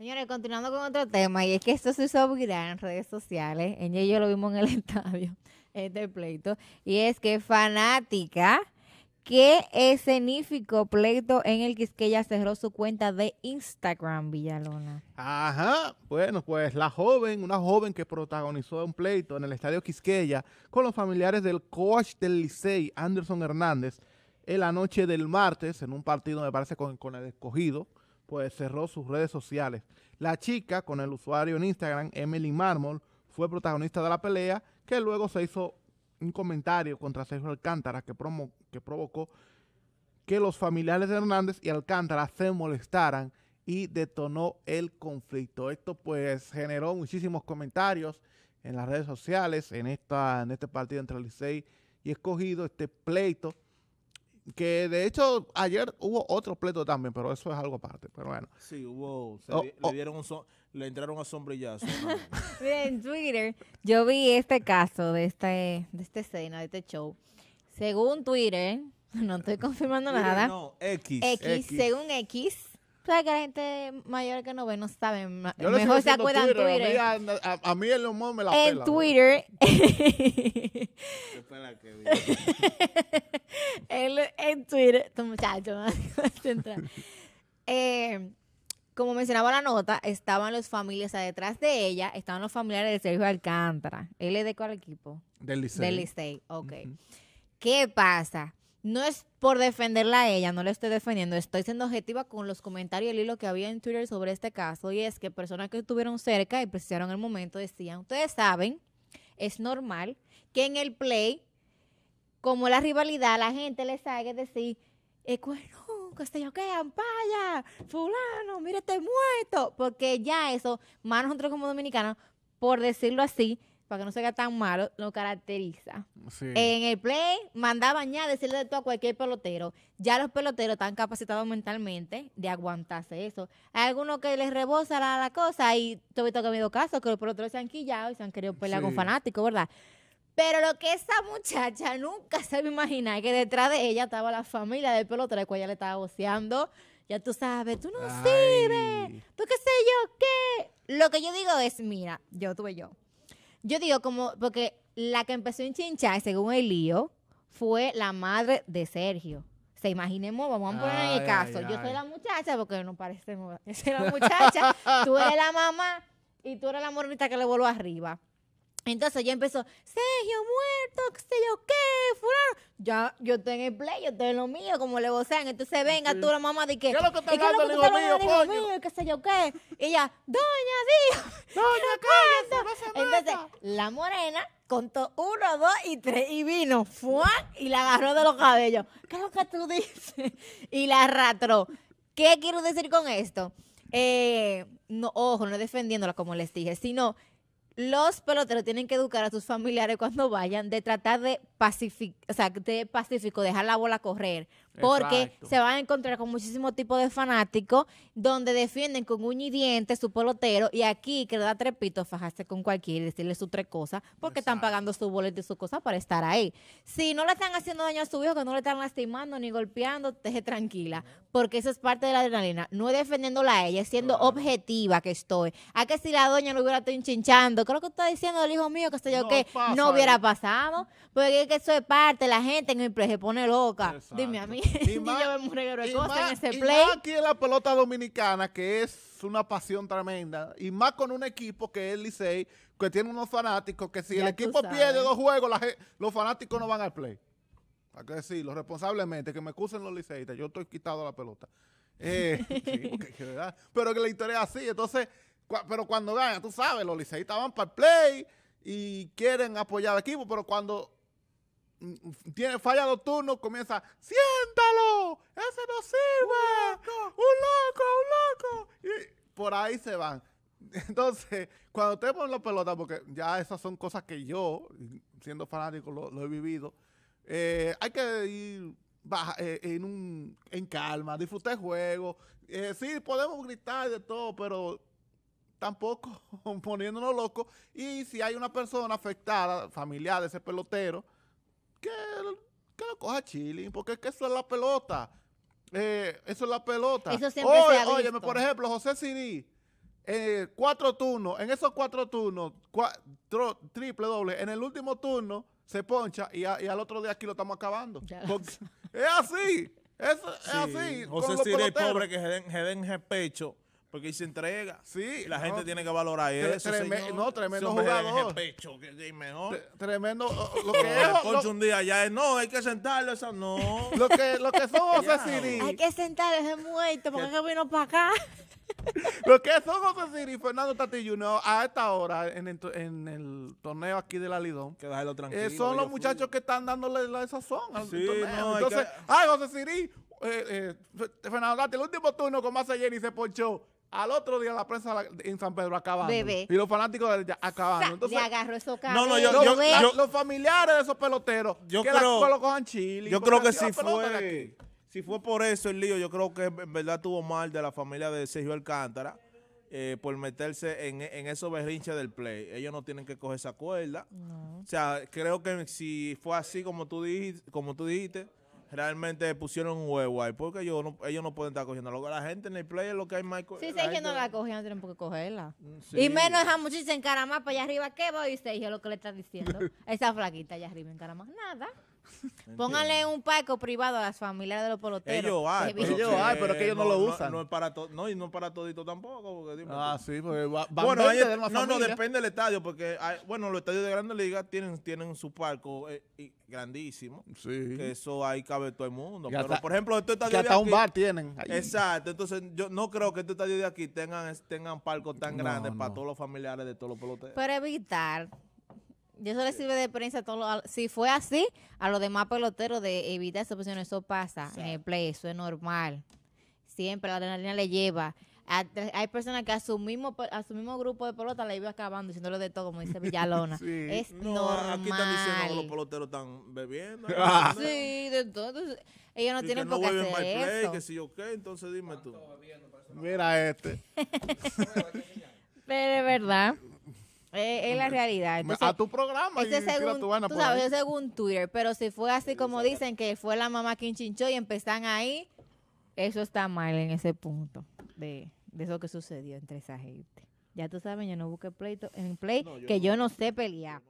Señores, continuando con otro tema, y es que esto se hizo viral en redes sociales, en ello lo vimos en el estadio, este pleito, y es que fanática que escenífico pleito en el Quisqueya cerró su cuenta de Instagram, Villalona. Ajá, bueno, pues la joven, una joven que protagonizó un pleito en el estadio Quisqueya con los familiares del coach del Licey, Anderson Hernández, en la noche del martes, en un partido, me parece, con el escogido, pues cerró sus redes sociales. La chica con el usuario en Instagram, Emily Marmol, fue protagonista de la pelea, que luego se hizo un comentario contra Sergio Alcántara que, promo que provocó que los familiares de Hernández y Alcántara se molestaran y detonó el conflicto. Esto pues generó muchísimos comentarios en las redes sociales, en, esta, en este partido entre Licey y Escogido, este pleito que de hecho ayer hubo otro pleto también, pero eso es algo aparte. Pero bueno. Sí, hubo. Oh, le, oh. dieron un le entraron a sombrillazo. en Twitter, yo vi este caso de, este, de esta escena, de este show. Según Twitter, no estoy confirmando nada. No, X. X, según X, sabes que la gente mayor que no ve no sabe. mejor se acuerdan Twitter, Twitter. A mí, el humor me la En Twitter. en, en Twitter. Tu muchachos. Eh, como mencionaba la nota, estaban los familiares, detrás de ella estaban los familiares de Sergio Alcántara. ¿Él es de cuál equipo? Del Licey. Del Licey, ok. ¿Qué pasa? no es por defenderla a ella, no la estoy defendiendo, estoy siendo objetiva con los comentarios y el hilo que había en Twitter sobre este caso, y es que personas que estuvieron cerca y presenciaron el momento decían, ustedes saben, es normal que en el play, como la rivalidad, la gente les haga decir, es eh, bueno, que se yo que ampalla, fulano, mire, estoy muerto, porque ya eso, más nosotros como dominicanos, por decirlo así, para que no se vea tan malo, lo caracteriza. En el play, mandaban ya decirle de todo a cualquier pelotero. Ya los peloteros están capacitados mentalmente de aguantarse eso. Hay algunos que les rebosa la, cosa y tú visto que ha habido casos que los peloteros se han quillado y se han querido pelear con fanáticos, ¿verdad? Pero lo que esa muchacha nunca se me imaginar que detrás de ella estaba la familia del pelotero, cual ella le estaba voceando. Ya tú sabes, tú no sirves, tú qué sé yo, qué. Lo que yo digo es, mira, yo tuve yo yo digo como, porque la que empezó en chincha según el lío, fue la madre de Sergio. Se imaginemos, vamos a poner en el caso. yo soy la muchacha, porque no parece Yo soy la muchacha, tú eres la mamá y tú eres la morenita que le voló arriba. Entonces ya empezó, Sergio muerto, qué sé yo qué, fulano ya yo tengo el play, yo estoy lo mío, como le vocean. Entonces venga tú la mamá de que. ¿Qué es lo que está hablando el hijo mío, coño? mío? qué sé yo qué. Y ya, doña, sí. Doña, cállate, no Entonces, la morena contó uno, dos y tres y vino, fue y la agarró de los cabellos. ¿Qué es lo que tú dices? Y la arrastró. ¿Qué quiero decir con esto? Eh, no, ojo, no defendiéndola como les dije, sino los peloteros tienen que educar a sus familiares cuando vayan de tratar de pacífico, de pacífico, dejar la bola correr, porque se van a encontrar con muchísimo tipo de fanáticos donde defienden con uña y diente su pelotero y aquí que le da trepito fajarse con cualquiera y decirle sus tres cosas porque están pagando su boleto y sus cosas para estar ahí. Si no le están haciendo daño a su hijo, que no le están lastimando ni golpeando, deje tranquila porque eso es parte de la adrenalina. No defendiéndola a ella, siendo objetiva que estoy. A que si la doña lo hubiera estado hinchando, creo que está diciendo el hijo mío que estoy yo no que no hubiera pasado porque eso es parte, la gente en el se pone loca. Dime a mí y más, aquí en la pelota dominicana, que es una pasión tremenda, y más con un equipo que es el Licey, que tiene unos fanáticos, que si el equipo pierde dos juegos, los fanáticos no van al play. Hay que decirlo responsablemente, que me excusen los liceístas, yo estoy quitado la pelota. Eh, pero que la historia es así, entonces, pero cuando ganan, tú sabes, los liceitas van para el play y quieren apoyar al equipo, pero cuando Mm, tiene, falla nocturno, comienza, siéntalo, ese no sirve, un loco, un loco, Y por ahí se van. Entonces, cuando usted pone la pelota, porque ya esas son cosas que yo, siendo fanático, lo, he vivido, eh, hay que ir eh, en, un, en calma, disfrutar el juego. Eh, sí, podemos gritar de todo, pero tampoco poniéndonos locos. Y si hay una persona afectada, familiar de ese pelotero, que, lo coja Chile? porque es que eso eh, es la pelota. eso es la pelota. Eso Oye, por ejemplo, José Siri, eh, cuatro turnos, en esos cuatro turnos, triple doble, en el último turno se poncha y, al otro día aquí lo estamos acabando. es así. Es, así. José Siri, pobre, que se den, se pecho porque ahí se entrega. Sí. La gente tiene que valorar eso. No, tremendo jugador. Tremendo. un día ya no, hay que sentarlo, eso no. lo, que, son José Siri. Hay que sentarlo, es muerto, porque que vino para acá. lo que son José Siri y Fernando Tati Junior a esta hora en el, torneo aquí de la Lidón. Que déjalo eh, tranquilo. son los muchachos que están dándole la, esa al sí, torneo. Entonces, ay, José Siri. Eh, eh, Fernando Tati, el último turno con Massa Jenny se ponchó. Al otro día la prensa en San Pedro acabando. Y los fanáticos acabando. agarró esos cabellos. No, no, yo, los familiares de esos peloteros. Yo que creo, chile. Yo creo que si fue. Si fue por eso el lío, yo creo que en verdad tuvo mal de la familia de Sergio Alcántara. Eh, por meterse en, en esos berrinches del play. Ellos no tienen que coger esa cuerda. O sea, creo que si fue así como tú dijiste, como tú dijiste realmente pusieron un huevo ahí, porque ellos no, ellos no pueden estar cogiendo. Lo que la gente en el play es lo que hay más. Sí, sé que no la cogen, no tienen por cogerla. Mm, y menos esa muchacha en para allá arriba, ¿qué voy, yo Lo que le está diciendo. esa flaquita allá arriba en caramá Nada. Pónganle un palco privado a las familias de los peloteros. Ellos hay, pero, ellos que ellos no, lo usan. No, es para todo, no, y no es para todito tampoco. ah, sí, porque va, bueno, No, no, depende del estadio, porque bueno, los estadios de grandes ligas tienen, tienen su parco eh, grandísimo. Sí. Que eso ahí cabe todo el mundo. pero, por ejemplo, este estadio que hasta de aquí, un bar tienen. Exacto. Entonces, yo no creo que este estadio de aquí tengan, tengan palcos tan grandes para todos los familiares de todos los peloteros. Para evitar y eso le sirve de prensa a todos Si fue así, a los demás peloteros de evitar esa no eso pasa en el play, eso es normal. Siempre la adrenalina le lleva. Hay personas que a su mismo, a su mismo grupo de pelota le iba acabando, diciéndole de todo, como dice Villalona. Es no, Aquí están diciendo que los peloteros están bebiendo. Sí, de todo. Ellos no tienen por qué hacer eso. Que si yo qué, entonces dime tú. Mira este. Pero es verdad. Es, la realidad. a tu programa. según, tú sabes, Twitter, pero si fue así como dicen que fue la mamá quien chinchó y empezan ahí, eso está mal en ese punto de, de eso que sucedió entre esa gente. Ya tú sabes, yo no busqué pleito en play, que yo no sé pelear.